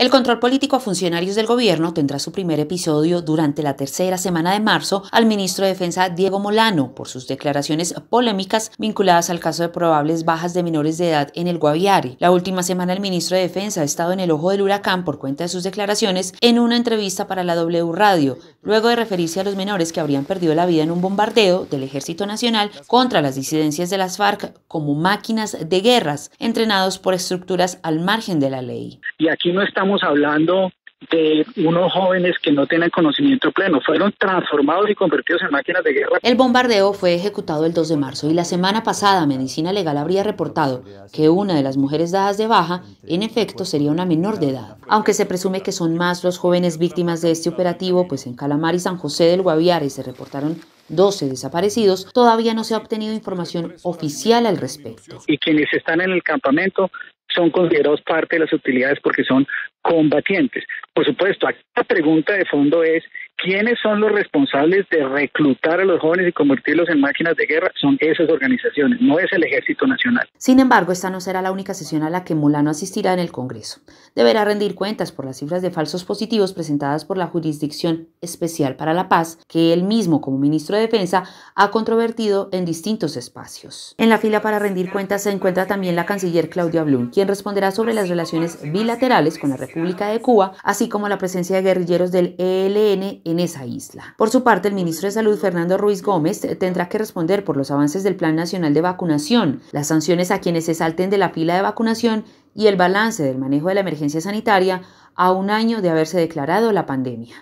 El control político a funcionarios del gobierno tendrá su primer episodio durante la tercera semana de marzo al ministro de Defensa Diego Molano por sus declaraciones polémicas vinculadas al caso de probables bajas de menores de edad en el Guaviare. La última semana el ministro de Defensa ha estado en el ojo del huracán por cuenta de sus declaraciones en una entrevista para la W Radio, luego de referirse a los menores que habrían perdido la vida en un bombardeo del Ejército Nacional contra las disidencias de las FARC como máquinas de guerras entrenados por estructuras al margen de la ley. Y aquí no hablando de unos jóvenes que no tienen conocimiento pleno, fueron transformados y convertidos en máquinas de guerra. El bombardeo fue ejecutado el 2 de marzo y la semana pasada Medicina Legal habría reportado que una de las mujeres dadas de baja en efecto sería una menor de edad, aunque se presume que son más los jóvenes víctimas de este operativo, pues en Calamar y San José del Guaviare se reportaron 12 desaparecidos, todavía no se ha obtenido información oficial al respecto. Y quienes están en el campamento son considerados parte de las utilidades porque son combatientes. Por supuesto, la pregunta de fondo es, ¿quiénes son los responsables de reclutar a los jóvenes y convertirlos en máquinas de guerra? Son esas organizaciones, no es el Ejército Nacional. Sin embargo, esta no será la única sesión a la que Mulano asistirá en el Congreso. Deberá rendir cuentas por las cifras de falsos positivos presentadas por la Jurisdicción Especial para la Paz, que él mismo, como ministro de Defensa, ha controvertido en distintos espacios. En la fila para rendir cuentas se encuentra también la canciller Claudia Blum, quien responderá sobre las relaciones bilaterales con la República República de Cuba, así como la presencia de guerrilleros del ELN en esa isla. Por su parte, el ministro de Salud, Fernando Ruiz Gómez, tendrá que responder por los avances del Plan Nacional de Vacunación, las sanciones a quienes se salten de la fila de vacunación y el balance del manejo de la emergencia sanitaria a un año de haberse declarado la pandemia.